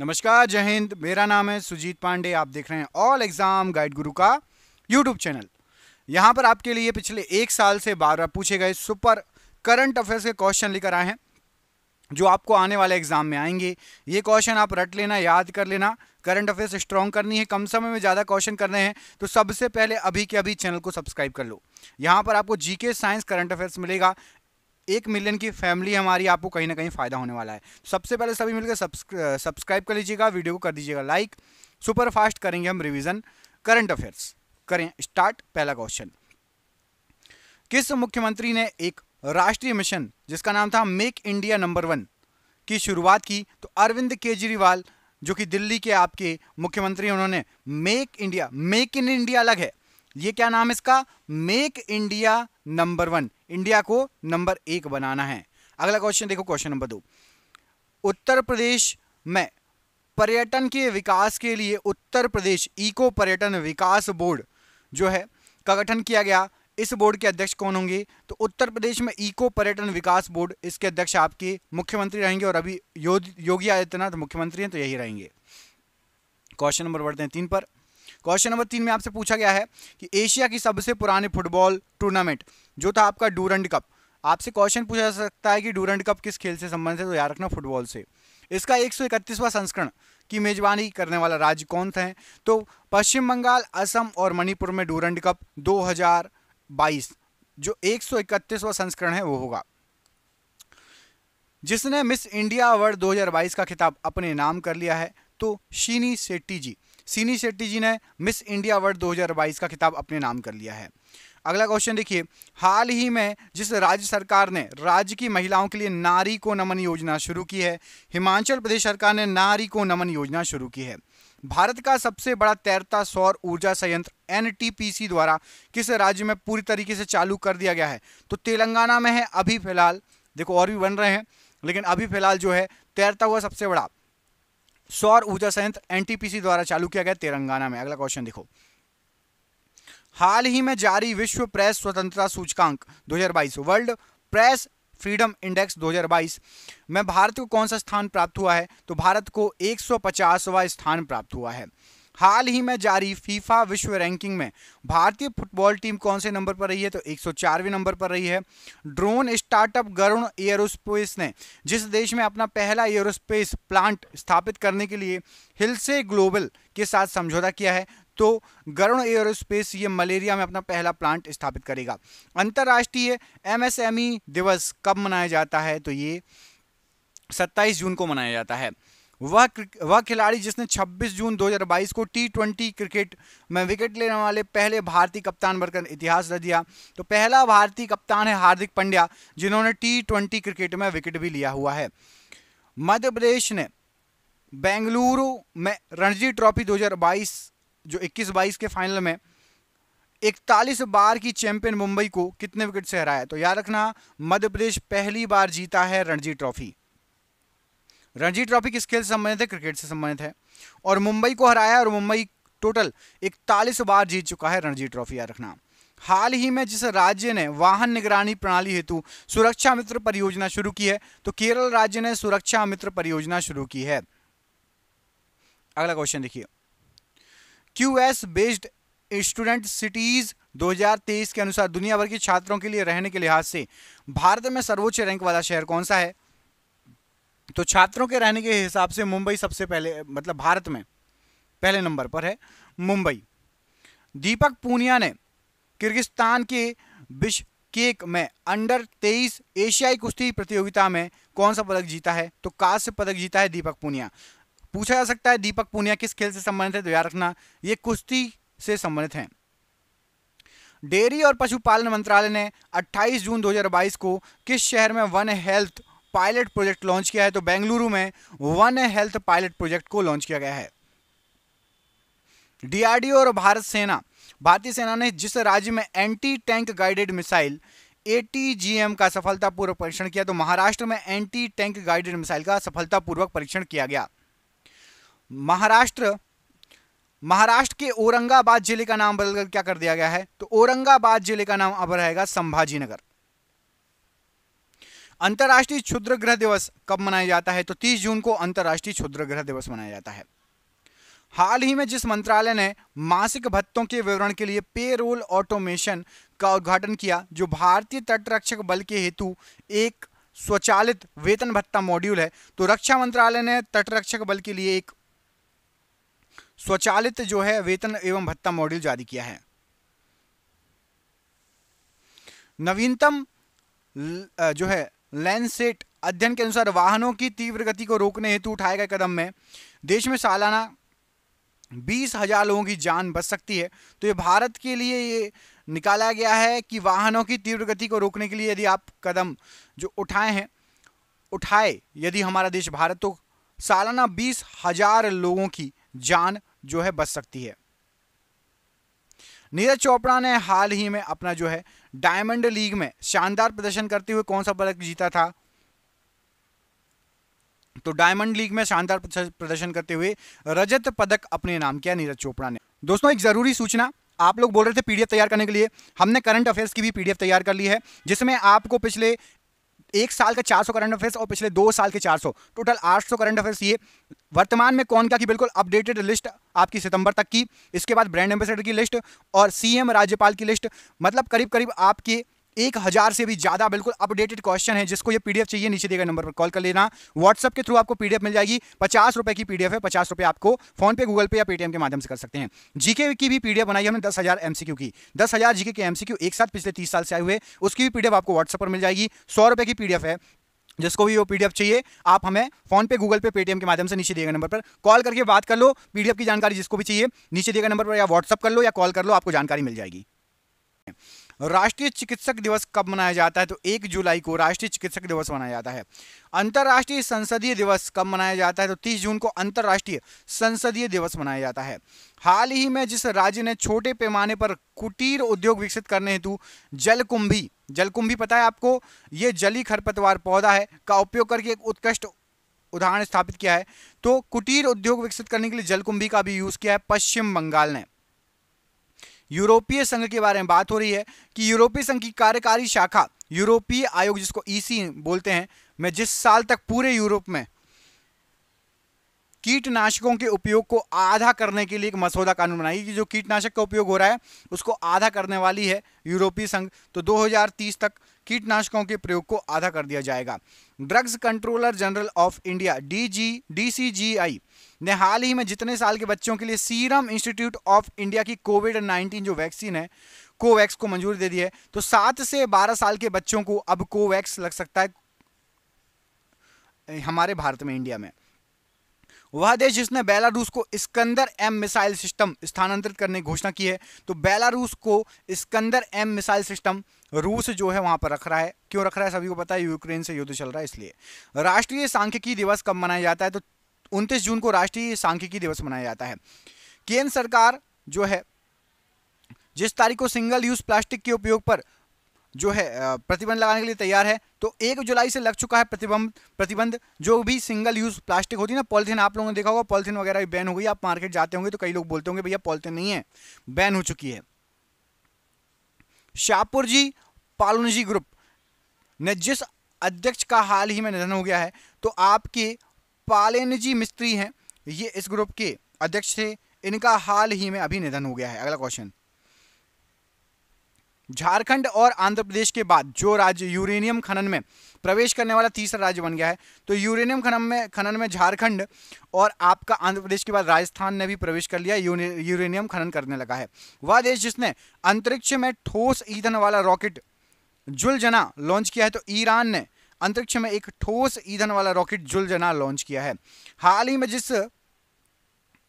नमस्कार जय हिंद मेरा नाम है सुजीत पांडे आप देख रहे हैं ऑल एग्जाम गाइड गुरु का यूट्यूब चैनल यहां पर आपके लिए पिछले एक साल से बार बार पूछे गए सुपर करंट अफेयर्स के क्वेश्चन लेकर आए हैं जो आपको आने वाले एग्जाम में आएंगे ये क्वेश्चन आप रट लेना याद कर लेना करंट अफेयर्स स्ट्रॉन्ग करनी है कम समय में ज़्यादा क्वेश्चन करने हैं तो सबसे पहले अभी के अभी चैनल को सब्सक्राइब कर लो यहाँ पर आपको जीके साइंस करंट अफेयर्स मिलेगा एक मिलियन की फैमिली हमारी आपको कहीं ना कहीं फ़ायदा होने वाला है सबसे पहले सभी मिलकर सब्सक्राइब कर लीजिएगा वीडियो को कर दीजिएगा लाइक सुपर फास्ट करेंगे हम रिविज़न करंट अफेयर्स करें स्टार्ट पहला क्वेश्चन किस मुख्यमंत्री ने एक राष्ट्रीय मिशन जिसका नाम था मेक इंडिया नंबर वन की शुरुआत की तो अरविंद केजरीवाल जो कि दिल्ली के आपके मुख्यमंत्री उन्होंने make India make in India अलग है ये क्या नाम है इसका make India number one India को नंबर एक बनाना है अगला क्वेश्चन देखो क्वेश्चन नंबर दो उत्तर प्रदेश में पर्यटन के विकास के लिए उत्तर प्रदेश इको पर्यटन विकास बोर्ड जो है का गठन किया गया इस बोर्ड के अध्यक्ष कौन होंगे तो उत्तर प्रदेश में इको पर्यटन विकास बोर्ड इसके अध्यक्ष आपके मुख्यमंत्री रहेंगे और अभी योगी आदित्यनाथ मुख्यमंत्री हैं तो यही रहेंगे क्वेश्चन नंबर बढ़ते हैं तीन पर क्वेश्चन नंबर तीन में आपसे पूछा गया है कि एशिया की सबसे पुराने फुटबॉल टूर्नामेंट जो था आपका डूरंड कप आपसे क्वेश्चन पूछा जा सकता है कि डूरंड कप किस खेल से संबंधित है तो याद रखना फुटबॉल से इसका एक संस्करण की मेजबानी करने वाला राज्य कौन था तो पश्चिम बंगाल असम और मणिपुर में डूरंड कप दो जो एक संस्करण है वो होगा जिसने मिस इंडिया अवार्ड 2022 का खिताब अपने नाम कर लिया है तो शीनी सेट्टी जी सीनी शेट्टी जी ने मिस इंडिया अवार्ड 2022 का खिताब अपने नाम कर लिया है अगला क्वेश्चन देखिए हाल ही में जिस राज्य सरकार ने राज्य की महिलाओं के लिए नारी को नमन योजना शुरू की है हिमाचल प्रदेश सरकार ने नारी को नमन योजना शुरू की है भारत का सबसे बड़ा तैरता सौर ऊर्जा संयंत्र एनटीपीसी द्वारा किस राज्य में पूरी तरीके से चालू कर दिया गया है तो तेलंगाना में है अभी फिलहाल देखो और भी बन रहे हैं लेकिन अभी फिलहाल जो है तैरता हुआ सबसे बड़ा सौर ऊर्जा संयंत्र एनटीपीसी द्वारा चालू किया गया तेलंगाना में अगला क्वेश्चन देखो हाल ही में जारी विश्व प्रेस स्वतंत्रता सूचकांक 2022 वर्ल्ड प्रेस फ्रीडम इंडेक्स 2022 में भारत को कौन सा स्थान प्राप्त हुआ है तो भारत को पचासवा स्थान प्राप्त हुआ है हाल ही में जारी फीफा विश्व रैंकिंग में भारतीय फुटबॉल टीम कौन से नंबर पर रही है तो 104वें नंबर पर रही है ड्रोन स्टार्टअप गरुण एयरोस्पेस ने जिस देश में अपना पहला एयरोस्पेस प्लांट स्थापित करने के लिए हिलसे ग्लोबल के साथ समझौता किया है तो गरुण एयरोस्पेस ये मलेरिया में अपना पहला प्लांट स्थापित करेगा अंतर्राष्ट्रीय एमएसएमई दिवस कब मनाया जाता है तो ये 27 जून को मनाया जाता है वह वह खिलाड़ी जिसने 26 जून 2022 को टी क्रिकेट में विकेट लेने वाले पहले भारतीय कप्तान बनकर इतिहास रच दिया तो पहला भारतीय कप्तान है हार्दिक पंड्या जिन्होंने टी क्रिकेट में विकेट भी लिया हुआ है मध्य प्रदेश ने बेंगलुरु में रणजी ट्रॉफी 2022 जो 21-22 के फाइनल में इकतालीस बार की चैंपियन मुंबई को कितने विकेट से हराया तो याद रखना मध्य प्रदेश पहली बार जीता है रणजी ट्रॉफी रणजी ट्रॉफी किस खेल से संबंधित है क्रिकेट से संबंधित है और मुंबई को हराया और मुंबई टोटल इकतालीस बार जीत चुका है रणजी ट्रॉफी याद रखना हाल ही में जिस राज्य ने वाहन निगरानी प्रणाली हेतु सुरक्षा मित्र परियोजना शुरू की है तो केरल राज्य ने सुरक्षा मित्र परियोजना शुरू की है अगला क्वेश्चन देखिए Q S based student cities 2023 के अनुसार दुनिया भर के छात्रों के लिए रहने के लिहाज से भारत में सर्वोच्च रैंक वाला शहर कौन सा है तो छात्रों के रहने के हिसाब से मुंबई सबसे पहले मतलब भारत में पहले नंबर पर है मुंबई दीपक पूनिया ने किर्गिस्तान के विश्व केक में अंडर तेईस एशियाई कुश्ती प्रतियोगिता में कौन सा पदक जीता है तो कांस्य पदक जीता है दीपक पूनिया पूछा जा सकता है दीपक पूनिया किस खेल से संबंधित है तो याद रखना ये कुश्ती से संबंधित है डेयरी और पशुपालन मंत्रालय ने 28 जून 2022 को किस शहर में one health pilot project launch किया है तो बेंगलुरु में वन हेल्थ पायलट प्रोजेक्ट को लॉन्च किया गया है डीआरडीओ और भारत सेना भारतीय सेना ने जिस राज्य में anti tank guided missile ATGM का सफलतापूर्वक परीक्षण किया तो महाराष्ट्र में एंटी टैंक गाइडेड मिसाइल का सफलतापूर्वक परीक्षण किया गया महाराष्ट्र महाराष्ट्र के औरंगाबाद जिले का नाम बदलकर क्या कर दिया गया है तो औरंगाबाद जिले का नाम अब रहेगा संभाजीनगर अंतर्राष्ट्रीय क्षुद्र ग्रह दिवस कब मनाया जाता है तो 30 जून को अंतर्राष्ट्रीय क्षुद्र ग्रह दिवस मनाया जाता है हाल ही में जिस मंत्रालय ने मासिक भत्तों के विवरण के लिए पे रोल ऑटोमेशन का उद्घाटन किया जो भारतीय तटरक्षक बल के हेतु एक स्वचालित वेतन भत्ता मॉड्यूल है तो रक्षा मंत्रालय ने तटरक्षक बल के लिए एक स्वचालित जो है वेतन एवं भत्ता मॉड्यूल जारी किया है नवीनतम जो है लैंडसेट अध्ययन के अनुसार वाहनों की तीव्र गति को रोकने हेतु उठाए गए कदम में देश में सालाना बीस हजार लोगों की जान बच सकती है तो ये भारत के लिए ये निकाला गया है कि वाहनों की तीव्र गति को रोकने के लिए यदि आप कदम जो उठाए हैं उठाए यदि हमारा देश भारत तो सालाना बीस हजार लोगों की जान जो है बच सकती है नीरज चोपड़ा ने हाल ही में अपना जो है डायमंड लीग में शानदार प्रदर्शन करते हुए कौन सा पदक जीता था तो डायमंड लीग में शानदार प्रदर्शन करते हुए रजत पदक अपने नाम किया नीरज चोपड़ा ने दोस्तों एक ज़रूरी सूचना आप लोग बोल रहे थे पीडीएफ तैयार करने के लिए हमने करंट अफेयर्स की भी पीडीएफ तैयार कर ली है जिसमें आपको पिछले एक साल का 400 करंट अफेयर्स और पिछले दो साल के 400 टोटल 800 करंट अफेयर्स ये वर्तमान में कौन का की बिल्कुल अपडेटेड लिस्ट आपकी सितंबर तक की इसके बाद ब्रांड एम्बेसडर की लिस्ट और सीएम राज्यपाल की लिस्ट मतलब करीब करीब आपके एक हज़ार से भी ज़्यादा बिल्कुल अपडेटेड क्वेश्चन है जिसको ये पीडीएफ चाहिए नीचे दिए गए नंबर पर कॉल कर लेना व्हाट्सएप के थ्रू आपको पीडीएफ मिल जाएगी पचास रुपए की पीडीएफ है पचास रुपए आपको फोन पे गूगल पे या पेटीएम के माध्यम से कर सकते हैं जीके की भी पीडीएफ बनाई हमने दस हज़ार एमसीक्यू की दस हज़ार जीके के एमसीक्यू एक साथ पिछले तीस साल से आए हुए उसकी भी पीडीएफ आपको व्हाट्सएप पर मिल जाएगी सौ रुपए की पीडीएफ है जिसको भी वो पीडीएफ चाहिए आप हमें फोन पे गूगल पे पेटीएम के माध्यम से नीचे दिए गए नंबर पर कॉल करके बात कर लो पीडीएफ की जानकारी जिसको भी चाहिए नीचे दिए गए नंबर पर या व्हाट्सअप कर लो या कॉल कर लो आपको जानकारी मिल जाएगी राष्ट्रीय चिकित्सक दिवस कब मनाया जाता है तो एक जुलाई को राष्ट्रीय चिकित्सक दिवस मनाया जाता है अंतर्राष्ट्रीय संसदीय दिवस कब मनाया जाता है तो तीस जून को अंतर्राष्ट्रीय संसदीय दिवस मनाया जाता है हाल ही में जिस राज्य ने छोटे पैमाने पर कुटीर उद्योग विकसित करने हेतु जलकुंभी जलकुंभी पता है आपको ये जली खरपतवार पौधा है का उपयोग करके एक उत्कृष्ट उदाहरण स्थापित किया है तो कुटीर उद्योग विकसित करने के लिए जलकुंभी का भी यूज़ किया है पश्चिम बंगाल ने यूरोपीय संघ के बारे में बात हो रही है कि यूरोपीय संघ की कार्यकारी शाखा यूरोपीय आयोग जिसको ईसी e बोलते हैं मैं जिस साल तक पूरे यूरोप में कीटनाशकों के उपयोग को आधा करने के लिए एक मसौदा कानून बनाई कि जो कीटनाशक का उपयोग हो रहा है उसको आधा करने वाली है यूरोपीय संघ तो 2030 तक कीटनाशकों के प्रयोग को आधा कर दिया जाएगा drugs controller general of India D G D ने हाल ही में जितने साल के बच्चों के लिए सीरम इंस्टीट्यूट ऑफ इंडिया की कोविड नाइन्टीन जो वैक्सीन है कोवैक्स को मंजूरी दे दी है तो सात से बारह साल के बच्चों को अब कोवैक्स लग सकता है हमारे भारत में इंडिया में वह देश जिसने बेलारूस को स्कंदर एम मिसाइल सिस्टम स्थानांतरित करने की घोषणा की है तो बेलारूस को स्कंदर एम मिसाइल सिस्टम रूस जो है वहां पर रख रहा है क्यों रख रहा है सभी को पता है यूक्रेन से युद्ध चल रहा है इसलिए राष्ट्रीय सांख्यिकी दिवस कब मनाया जाता है तो उनतीस जून को राष्ट्रीय सांख्यिकी दिवस मनाया जाता है केंद्र सरकार जो है जिस तारीख को सिंगल यूज प्लास्टिक के उपयोग पर जो है प्रतिबंध लगाने के लिए तैयार है तो एक जुलाई से लग चुका है प्रतिबंध प्रतिबंध जो भी सिंगल यूज प्लास्टिक होती है ना पॉलिथीन आप लोगों ने देखा होगा पॉलिथीन वगैरह भी बैन हो गई आप मार्केट जाते होंगे तो कई लोग बोलते होंगे भैया पॉलिथीन नहीं है बैन हो चुकी है शाहपुर जी पालोनजी ग्रुप ने जिस अध्यक्ष का हाल ही में निधन हो गया है तो आपके पालेन जी मिस्त्री हैं ये इस ग्रुप के अध्यक्ष थे इनका हाल ही में अभी निधन हो गया है अगला क्वेश्चन झारखंड और आंध्र प्रदेश के बाद जो राज्य यूरेनियम खनन में प्रवेश करने वाला तीसरा राज्य बन गया है तो यूरेनियम खनन में खनन में झारखंड और आपका आंध्र प्रदेश के बाद राजस्थान ने भी प्रवेश कर लिया यूरेनियम खनन करने लगा है वह देश जिसने अंतरिक्ष में ठोस ईंधन वाला रॉकेट जुलजना लॉन्च किया है तो ईरान ने अंतरिक्ष में एक ठोस ईंधन वाला रॉकेट जुलजना लॉन्च किया है हाल ही में जिस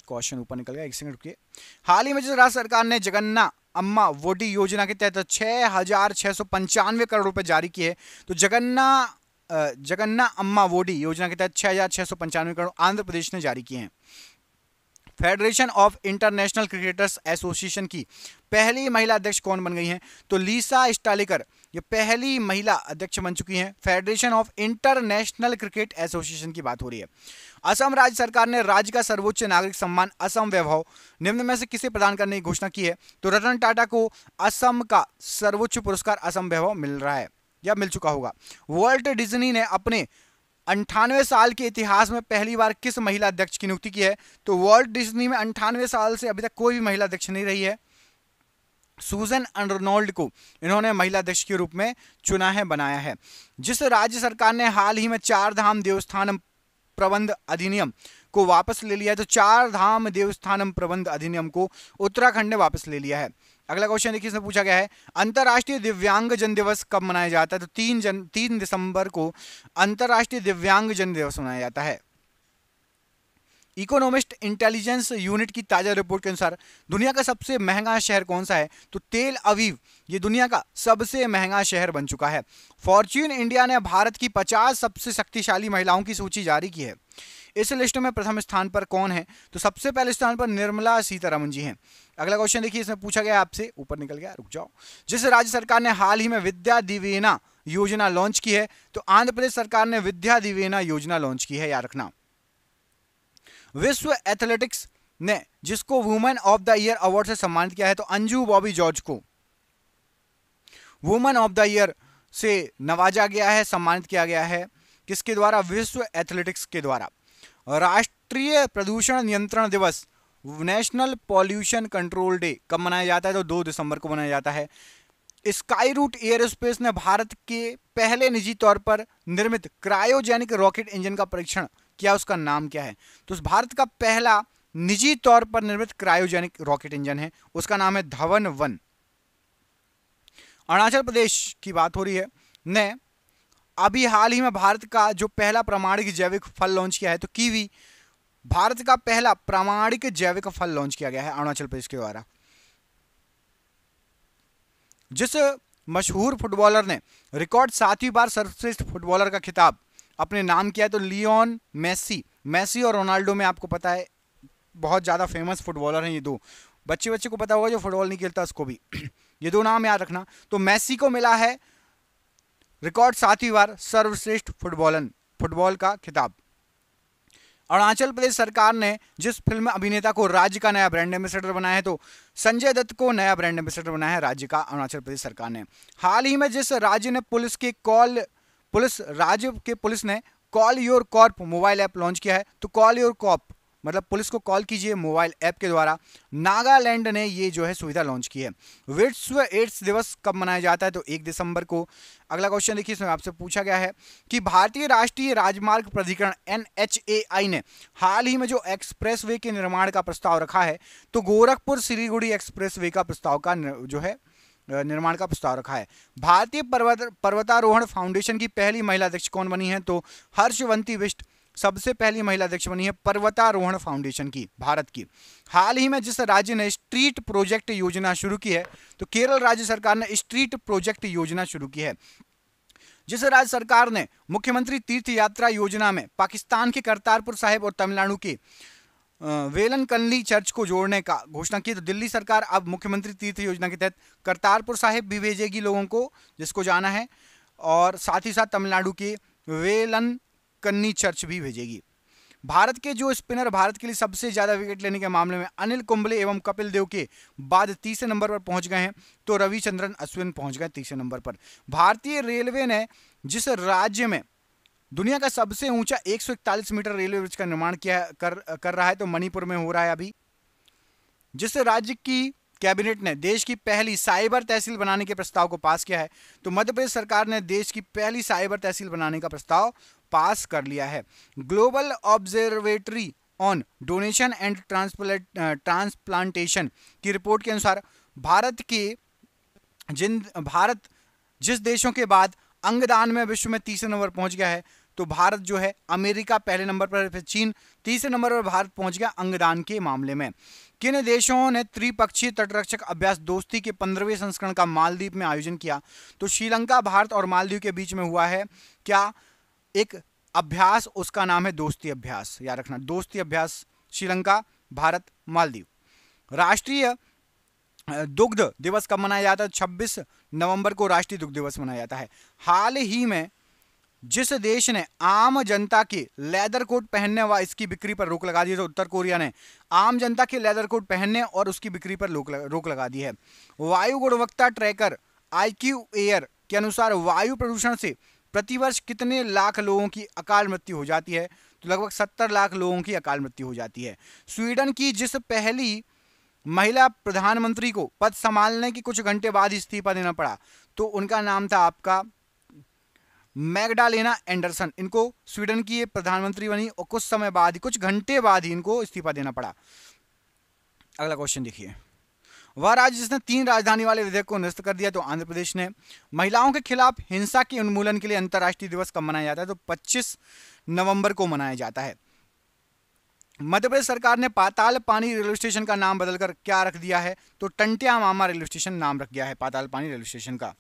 क्वेश्चन ऊपर निकल गया एक सेकंड रुकिए हाल ही में जिस राज्य सरकार ने जगन्ना अम्मा वोटी योजना के तहत छह हजार छः सौ पंचानवे करोड़ रुपए जारी किए तो जगन्ना जगन्ना अम्मा वोडी योजना के तहत छह हजार छः सौ पंचानवे करोड़ आंध्र प्रदेश ने जारी किए हैं federation of international cricketers association की पहली महिला अध्यक्ष कौन बन गई हैं तो लीसा स्टालिकर ये पहली महिला अध्यक्ष बन चुकी हैं federation of international cricket association की बात हो रही है असम राज्य सरकार ने राज्य का सर्वोच्च नागरिक सम्मान असम वैभव निम्न में से किसे प्रदान करने की घोषणा की है तो रतन टाटा को असम का सर्वोच्च पुरस्कार असम वैभव मिल रहा है या मिल चुका होगा वर्ल्ड डिजनी ने अपने अंठानवे साल के इतिहास में पहली बार किस महिला अध्यक्ष की नियुक्ति की है तो वर्ल्ड डिजनी में अंठानवे साल से अभी तक कोई भी महिला अध्यक्ष नहीं रही है सुजन अंडरनोल्ड को इन्होंने महिला अध्यक्ष के रूप में चुना है बनाया है जिस राज्य सरकार ने हाल ही में चार धाम देवस्थान प्रबंध अधिनियम को वापस ले लिया है तो चार धाम देवस्थान प्रबंध अधिनियम को उत्तराखंड ने वापस ले लिया है अगला क्वेश्चन देखिए इसमें पूछा गया है अंतर्राष्ट्रीय दिव्यांग जन दिवस कब मनाया जाता है तो तीन जन तीन दिसंबर को अंतर्राष्ट्रीय दिव्यांग जन दिवस मनाया जाता है इकोनॉमिस्ट इंटेलिजेंस यूनिट की ताज़ा रिपोर्ट के अनुसार दुनिया का सबसे महंगा शहर कौन सा है तो तेल अवीव ये दुनिया का सबसे महंगा शहर बन चुका है फॉर्च्यून इंडिया ने भारत की 50 सबसे शक्तिशाली महिलाओं की सूची जारी की है इस लिस्ट में प्रथम स्थान पर कौन है तो सबसे पहले स्थान पर निर्मला सीतारमन जी हैं अगला क्वेश्चन देखिए इसमें पूछा गया आपसे ऊपर निकल गया रुक जाओ जिस राज्य सरकार ने हाल ही में विद्या दिवेना योजना लॉन्च की है तो आंध्र प्रदेश सरकार ने विद्या दिवेना योजना लॉन्च की है याद रखना विश्व एथलेटिक्स ने जिसको women of the year award से सम्मानित किया है तो अंजू बॉबी जॉर्ज को वुमेन ऑफ द ईयर से नवाजा गया है सम्मानित किया गया है किसके द्वारा विश्व एथलेटिक्स के द्वारा राष्ट्रीय प्रदूषण नियंत्रण दिवस नेशनल पॉल्यूशन कंट्रोल डे कब मनाया जाता है तो दो दिसंबर को मनाया जाता है स्काई रूट एयर ने भारत के पहले निजी तौर पर निर्मित क्रायोजेनिक रॉकेट इंजन का परीक्षण क्या उसका नाम क्या है तो भारत का पहला निजी तौर पर निर्मित क्रायोजेनिक रॉकेट इंजन है उसका नाम है धवन वन अरुणाचल प्रदेश की बात हो रही है ने अभी हाल ही में भारत का जो पहला प्रमाणिक जैविक फल लॉन्च किया है तो कीवी भारत का पहला प्रामाणिक जैविक फल लॉन्च किया गया है अरुणाचल प्रदेश के द्वारा जिस मशहूर फुटबॉलर ने रिकॉर्ड सातवीं बार सर्वश्रेष्ठ फुटबॉलर का खिताब अपने नाम किया है तो लियोन मेसी मेसी और रोनाल्डो में आपको पता है बहुत ज़्यादा फेमस फुटबॉलर हैं ये दो बच्चे बच्चे को पता होगा जो फुटबॉल नहीं खेलता उसको भी ये दो नाम याद रखना तो मेसी को मिला है रिकॉर्ड सातवीं बार सर्वश्रेष्ठ फुटबॉलन फुटबॉल का खिताब अरुणाचल प्रदेश सरकार ने जिस फिल्म अभिनेता को राज्य का नया ब्रांड एम्बेसडर बनाया है तो संजय दत्त को नया ब्रांड एम्बेसडर बनाया है राज्य का अरुणाचल प्रदेश सरकार ने हाल ही में जिस राज्य ने पुलिस की कॉल पुलिस राज्य के पुलिस ने call your cop mobile app launch किया है तो कॉल योर कॉप मतलब पुलिस को कॉल कीजिए मोबाइल ऐप के द्वारा नागालैंड ने ये जो है सुविधा लॉन्च की है विश्व एड्स दिवस कब मनाया जाता है तो एक दिसंबर को अगला क्वेश्चन देखिए इसमें आपसे पूछा गया है कि भारतीय राष्ट्रीय राजमार्ग प्राधिकरण एन ने हाल ही में जो एक्सप्रेस के निर्माण का प्रस्ताव रखा है तो गोरखपुर सिलीगुड़ी एक्सप्रेस का प्रस्ताव का जो है निर्माण का प्रस्ताव रखा है भारतीय पर्वत पर्वतारोहण फाउंडेशन की पहली महिला अध्यक्ष कौन बनी है तो हर्षवंती विष्ट सबसे पहली महिला अध्यक्ष बनी है पर्वतारोहण फाउंडेशन की भारत की हाल ही में जिस राज्य ने स्ट्रीट प्रोजेक्ट योजना शुरू की है तो केरल राज्य सरकार ने स्ट्रीट प्रोजेक्ट योजना शुरू की है जिस राज्य सरकार ने मुख्यमंत्री तीर्थ यात्रा योजना में पाकिस्तान के करतारपुर साहिब और तमिलनाडु के वेलन वेलनकनली चर्च को जोड़ने का घोषणा की तो दिल्ली सरकार अब मुख्यमंत्री तीर्थ योजना के तहत करतारपुर साहिब भी भेजेगी लोगों को जिसको जाना है और साथ ही साथ तमिलनाडु के वेलन कन्नी चर्च भी भेजेगी भारत के जो स्पिनर भारत के लिए सबसे ज़्यादा विकेट लेने के मामले में अनिल कुंबले एवं कपिल देव के बाद तीसरे नंबर पर पहुंच गए हैं तो रविचंद्रन अश्विन पहुंच गए तीसरे नंबर पर भारतीय रेलवे ने जिस राज्य में दुनिया का सबसे ऊंचा 141 मीटर रेलवे ब्रिज का निर्माण किया कर कर रहा है तो मणिपुर में हो रहा है अभी जिससे राज्य की कैबिनेट ने देश की पहली साइबर तहसील बनाने के प्रस्ताव को पास किया है तो मध्य प्रदेश सरकार ने देश की पहली साइबर तहसील बनाने का प्रस्ताव पास कर लिया है global observatory on donation and transplantation की रिपोर्ट के अनुसार भारत के जिन भारत जिस देशों के बाद अंगदान में विश्व में तीसरे नंबर पहुंच गया है तो भारत जो है अमेरिका पहले नंबर पर फिर चीन तीसरे नंबर पर भारत पहुंच गया अंगदान के मामले में किन देशों ने त्रिपक्षीय तटरक्षक अभ्यास दोस्ती के पंद्रहवें संस्करण का मालदीव में आयोजन किया तो श्रीलंका भारत और मालदीव के बीच में हुआ है क्या एक अभ्यास उसका नाम है दोस्ती अभ्यास याद रखना दोस्ती अभ्यास श्रीलंका भारत मालदीव राष्ट्रीय दुग्ध दिवस कब मनाया जाता है 26 नवंबर को राष्ट्रीय दुग्ध दिवस मनाया जाता है हाल ही में जिस देश ने आम जनता की लेदर कोट पहनने व इसकी बिक्री पर रोक लगा दी है उत्तर कोरिया ने आम जनता की लेदर कोट पहनने और उसकी बिक्री पर रोक लगा दी है वायु गुणवत्ता ट्रैकर आईक्यू एयर के अनुसार वायु प्रदूषण से प्रतिवर्ष कितने लाख लोगों की अकाल मृत्यु हो जाती है तो लगभग सत्तर लाख लोगों की अकाल मृत्यु हो जाती है स्वीडन की जिस पहली महिला प्रधानमंत्री को पद संभालने के कुछ घंटे बाद इस्तीफा देना पड़ा तो उनका नाम था आपका मैगडालेना एंडरसन इनको स्वीडन की प्रधानमंत्री बनी और कुछ समय बाद ही कुछ घंटे बाद ही इनको इस्तीफा देना पड़ा अगला क्वेश्चन देखिए वह राज्य जिसने तीन राजधानी वाले विधेयक को निरस्त कर दिया तो आंध्र प्रदेश ने महिलाओं के खिलाफ हिंसा के उन्मूलन के लिए अंतर्राष्ट्रीय दिवस कब मनाया जाता है तो 25 नवंबर को मनाया जाता है मध्य प्रदेश सरकार ने पाताल पानी रेलवे स्टेशन का नाम बदलकर क्या रख दिया है तो टंटिया मामा रेलवे स्टेशन नाम रख दिया है पाताल पानी रेलवे स्टेशन का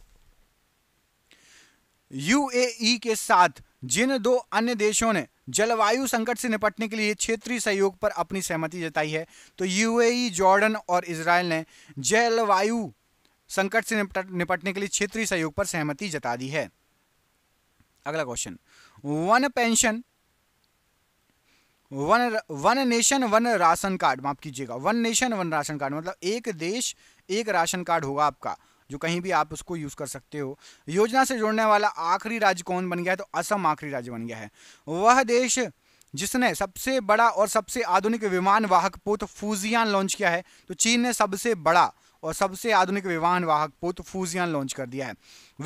यूएई के साथ जिन दो अन्य देशों ने जलवायु संकट से निपटने के लिए क्षेत्रीय सहयोग पर अपनी सहमति जताई है तो यूएई जॉर्डन और इसराइल ने जलवायु संकट से निपटने के लिए क्षेत्रीय सहयोग पर सहमति जता दी है अगला question one pension one one nation one ration card माफ कीजिएगा one nation one ration card मतलब एक देश एक राशन कार्ड होगा आपका जो कहीं भी आप उसको यूज़ कर सकते हो योजना से जोड़ने वाला आखिरी राज्य कौन बन गया है तो असम आखिरी राज्य बन गया है वह देश जिसने सबसे बड़ा और सबसे आधुनिक विमान वाहक पोत फूजियान लॉन्च किया है तो चीन ने सबसे बड़ा और सबसे आधुनिक विमान वाहक पोत फूजियान लॉन्च कर दिया है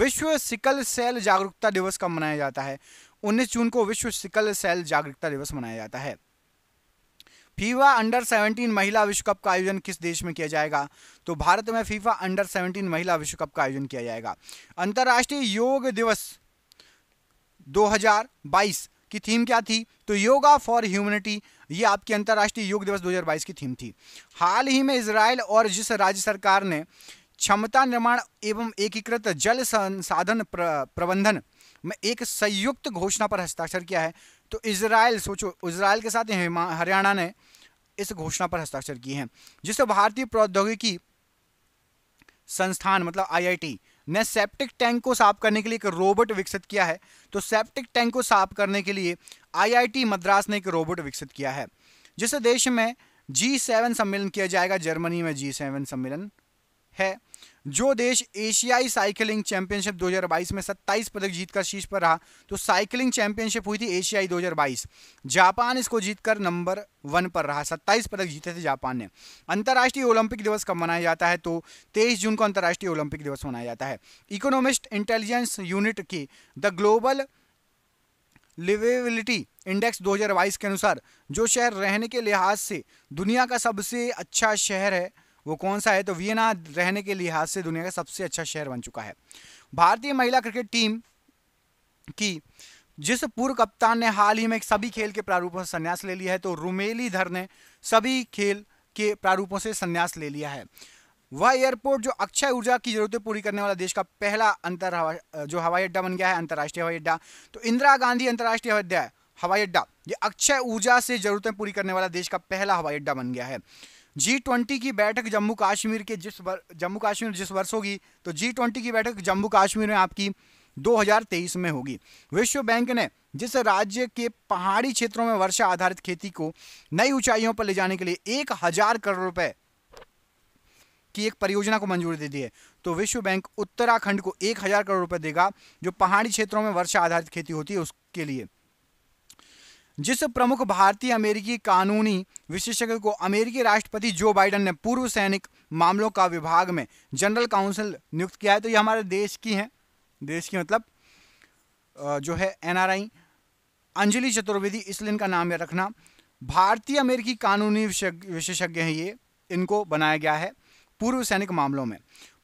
विश्व सिकल सेल जागरूकता दिवस कब मनाया जाता है 19 जून को विश्व सिकल सेल जागरूकता दिवस मनाया जाता है फीफा अंडर 17 महिला विश्व कप का आयोजन किस देश में किया जाएगा तो भारत में फीफा अंडर 17 महिला विश्व कप का आयोजन किया जाएगा अंतर्राष्ट्रीय योग दिवस 2022 की थीम क्या थी तो योगा फॉर ह्यूमनिटी ये आपकी अंतर्राष्ट्रीय योग दिवस 2022 की थीम थी हाल ही में इसराइल और जिस राज्य सरकार ने क्षमता निर्माण एवं एकीकृत जल संसाधन प्र, प्रबंधन में एक संयुक्त घोषणा पर हस्ताक्षर किया है तो इसराइल सोचो इसराइल के साथ हरियाणा ने इस घोषणा पर हस्ताक्षर किए हैं जिससे भारतीय प्रौद्योगिकी संस्थान मतलब आईआईटी ने सेप्टिक टैंक को साफ करने के लिए एक रोबोट विकसित किया है तो सेप्टिक टैंक को साफ करने के लिए आईआईटी मद्रास ने एक रोबोट विकसित किया है जिससे देश में जी सेवन सम्मेलन किया जाएगा जर्मनी में जी सेवन सम्मेलन है जो देश एशियाई साइकिलिंग चैंपियनशिप 2022 में 27 पदक जीतकर शीर्ष पर रहा तो साइकिलिंग चैंपियनशिप हुई थी एशियाई 2022 जापान इसको जीतकर नंबर वन पर रहा 27 पदक जीते थे जापान ने अंतर्राष्ट्रीय ओलंपिक दिवस कब मनाया जाता है तो 23 जून को अंतर्राष्ट्रीय ओलंपिक दिवस मनाया जाता है इकोनॉमिस्ट इंटेलिजेंस यूनिट की द ग्लोबल लिवेबिलिटी इंडेक्स 2022 के अनुसार जो शहर रहने के लिहाज से दुनिया का सबसे अच्छा शहर है वो कौन सा है तो वियना रहने के लिहाज से दुनिया का सबसे अच्छा शहर बन चुका है भारतीय महिला क्रिकेट टीम की जिस पूर्व कप्तान ने हाल ही में सभी खेल के प्रारूपों से संन्यास ले लिया है तो रुमेली धर ने सभी खेल के प्रारूपों से संन्यास ले लिया है वह एयरपोर्ट जो अक्षय ऊर्जा की जरूरतें पूरी करने वाला देश का पहला अंतर हवा जो हवाई अड्डा बन गया है अंतर्राष्ट्रीय हवाई अड्डा तो इंदिरा गांधी अंतर्राष्ट्रीय हवाई अड्डा हवाई अड्डा ये अक्षय ऊर्जा से जरूरतें पूरी करने वाला देश का पहला हवाई अड्डा बन गया है जी ट्वेंटी की बैठक जम्मू कश्मीर के जिस जम्मू कश्मीर जिस वर्ष होगी तो जी ट्वेंटी की बैठक जम्मू कश्मीर में आपकी 2023 में होगी विश्व बैंक ने जिस राज्य के पहाड़ी क्षेत्रों में वर्षा आधारित खेती को नई ऊंचाइयों पर ले जाने के लिए एक हजार करोड़ रुपए की एक परियोजना को मंजूरी दे दी है तो विश्व बैंक उत्तराखंड को एक हजार करोड़ रुपए देगा जो पहाड़ी क्षेत्रों में वर्षा आधारित खेती होती है उसके लिए जिस प्रमुख भारतीय अमेरिकी कानूनी विशेषज्ञ को अमेरिकी राष्ट्रपति जो बाइडन ने पूर्व सैनिक मामलों का विभाग में जनरल काउंसिल नियुक्त किया है तो ये हमारे देश की हैं देश की मतलब जो है एनआरआई अंजलि चतुर्वेदी इसलिए इनका नाम याद रखना भारतीय अमेरिकी कानूनी विशेषज्ञ हैं ये इनको बनाया गया है पूर्व सैनिक मामलों में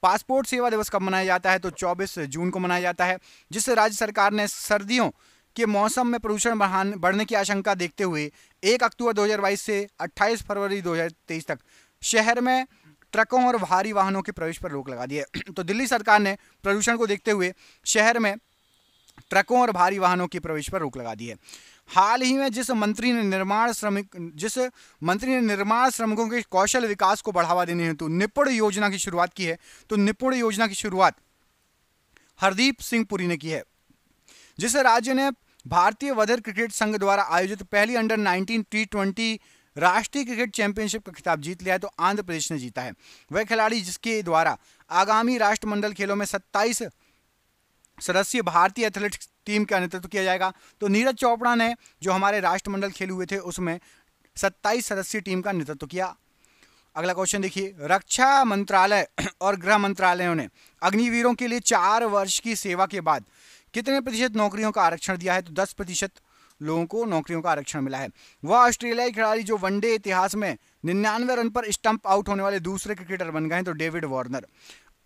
पासपोर्ट सेवा दिवस कब मनाया जाता है तो 24 जून को मनाया जाता है जिस राज्य सरकार ने सर्दियों के मौसम में प्रदूषण बढ़ने की आशंका देखते हुए 1 अक्टूबर 2022 से 28 फरवरी 2023 तक शहर में ट्रकों और भारी वाहनों के प्रवेश पर रोक लगा दी है तो दिल्ली सरकार ने प्रदूषण को देखते हुए शहर में ट्रकों और भारी वाहनों के प्रवेश पर रोक लगा दी है हाल ही में जिस मंत्री ने निर्माण श्रमिक जिस मंत्री ने निर्माण श्रमिकों के कौशल विकास को बढ़ावा देने हेतु निपुण योजना की शुरुआत की है तो निपुण योजना की शुरुआत हरदीप सिंह पुरी ने की है जिस राज्य ने भारतीय वधर क्रिकेट संघ द्वारा आयोजित पहली अंडर 19 टी ट्वेंटी राष्ट्रीय क्रिकेट चैंपियनशिप का खिताब जीत लिया है तो आंध्र प्रदेश ने जीता है वह खिलाड़ी जिसके द्वारा आगामी राष्ट्रमंडल खेलों में 27 सदस्य भारतीय एथलेटिक्स टीम का नेतृत्व किया जाएगा तो नीरज चोपड़ा ने जो हमारे राष्ट्रमंडल खेल हुए थे उसमें सत्ताईस सदस्यीय टीम का नेतृत्व किया अगला क्वेश्चन देखिए रक्षा मंत्रालय और गृह मंत्रालयों ने अग्निवीरों के लिए चार वर्ष की सेवा के बाद कितने प्रतिशत नौकरियों का आरक्षण दिया है तो दस प्रतिशत लोगों को नौकरियों का आरक्षण मिला है वह ऑस्ट्रेलियाई खिलाड़ी जो वनडे इतिहास में निन्यानवे रन पर स्टंप आउट होने वाले दूसरे क्रिकेटर बन गए हैं तो डेविड वार्नर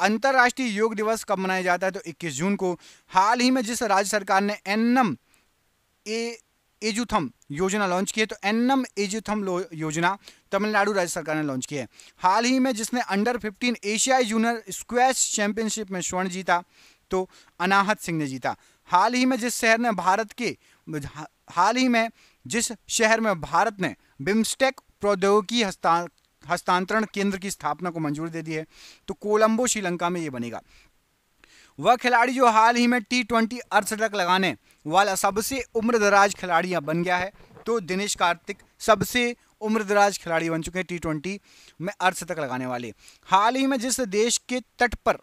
अंतर्राष्ट्रीय योग दिवस कब मनाया जाता है तो 21 जून को हाल ही में जिस राज्य सरकार ने एनम ए एजुथम योजना लॉन्च की है तो एनम एजुथम योजना तमिलनाडु राज्य सरकार ने लॉन्च की है हाल ही में जिसने अंडर 15 एशियाई जूनियर स्क्वैश चैंपियनशिप में स्वर्ण जीता तो अनाहत सिंह ने जीता हाल ही में जिस शहर ने भारत के हाल ही में जिस शहर में भारत ने बिम्स्टेक प्रौद्योगिकी हस्ता हस्तांतरण केंद्र की स्थापना को मंजूरी दे दी है तो कोलंबो श्रीलंका में ये बनेगा वह खिलाड़ी जो हाल ही में टी ट्वेंटी अर्धशतक लगाने वाला सबसे उम्रदराज खिलाड़ी यहाँ बन गया है तो दिनेश कार्तिक सबसे उम्रदराज खिलाड़ी बन चुके हैं टी ट्वेंटी में अर्धशतक लगाने वाले हाल ही में जिस देश के तट पर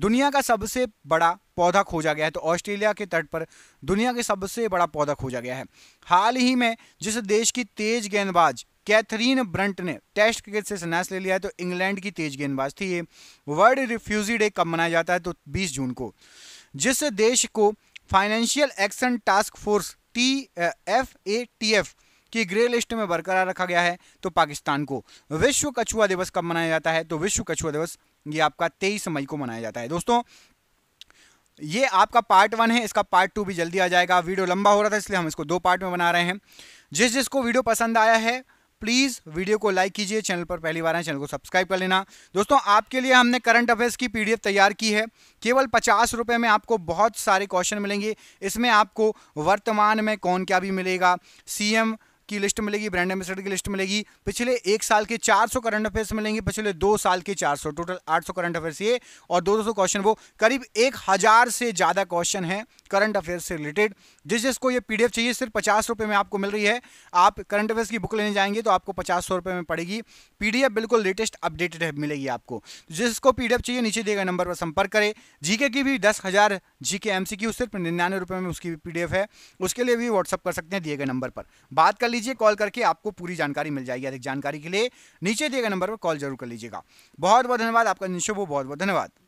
दुनिया का सबसे बड़ा पौधा खोजा गया है तो ऑस्ट्रेलिया के तट पर दुनिया के सबसे बड़ा पौधा खोजा गया है हाल ही में जिस देश की तेज गेंदबाज कैथरीन ब्रंट ने टेस्ट क्रिकेट से संन्यास ले लिया है तो इंग्लैंड की तेज गेंदबाज थी ये वर्ल्ड रिफ्यूजी डे कब मनाया जाता है तो 20 जून को जिस देश को financial action task force T F A T F की ग्रे लिस्ट में बरकरार रखा गया है तो पाकिस्तान को विश्व कछुआ दिवस कब मनाया जाता है तो विश्व कछुआ दिवस ये आपका तेईस मई को मनाया जाता है दोस्तों ये आपका पार्ट वन है इसका पार्ट टू भी जल्दी आ जाएगा वीडियो लंबा हो रहा था इसलिए हम इसको दो पार्ट में बना रहे हैं जिस जिसको वीडियो पसंद आया है प्लीज़ वीडियो को लाइक कीजिए चैनल पर पहली बार है चैनल को सब्सक्राइब कर लेना दोस्तों आपके लिए हमने करंट अफेयर्स की पीडीएफ तैयार की है केवल पचास रुपये में आपको बहुत सारे क्वेश्चन मिलेंगे इसमें आपको वर्तमान में कौन क्या भी मिलेगा सीएम की लिस्ट मिलेगी ब्रांड एम्बेसडर की लिस्ट मिलेगी पिछले एक साल के 400 करंट अफेयर्स मिलेंगे पिछले दो साल के 400 टोटल 800 करंट अफेयर्स ये और दो दो क्वेश्चन वो करीब एक हज़ार से ज़्यादा क्वेश्चन हैं करंट अफेयर्स से रिलेटेड जिस जिसको ये पीडीएफ चाहिए सिर्फ पचास रुपये में आपको मिल रही है आप करंट अफेयर्स की बुक लेने जाएंगे तो आपको पचास सौ रुपये में पड़ेगी पीडीएफ बिल्कुल लेटेस्ट अपडेटेड है मिलेगी आपको जिसको पीडीएफ चाहिए नीचे दिए गए नंबर पर संपर्क करें जीके की भी दस हज़ार जी के एम सिर्फ निन्यानवे रुपये में उसकी पीडीएफ है उसके लिए भी व्हाट्सअप कर सकते हैं दिए गए नंबर पर बात कर ली लीजिए कॉल करके आपको पूरी जानकारी मिल जाएगी अधिक जानकारी के लिए नीचे दिए गए नंबर पर कॉल जरूर कर लीजिएगा बहुत बहुत धन्यवाद आपका निशो बहुत बहुत धन्यवाद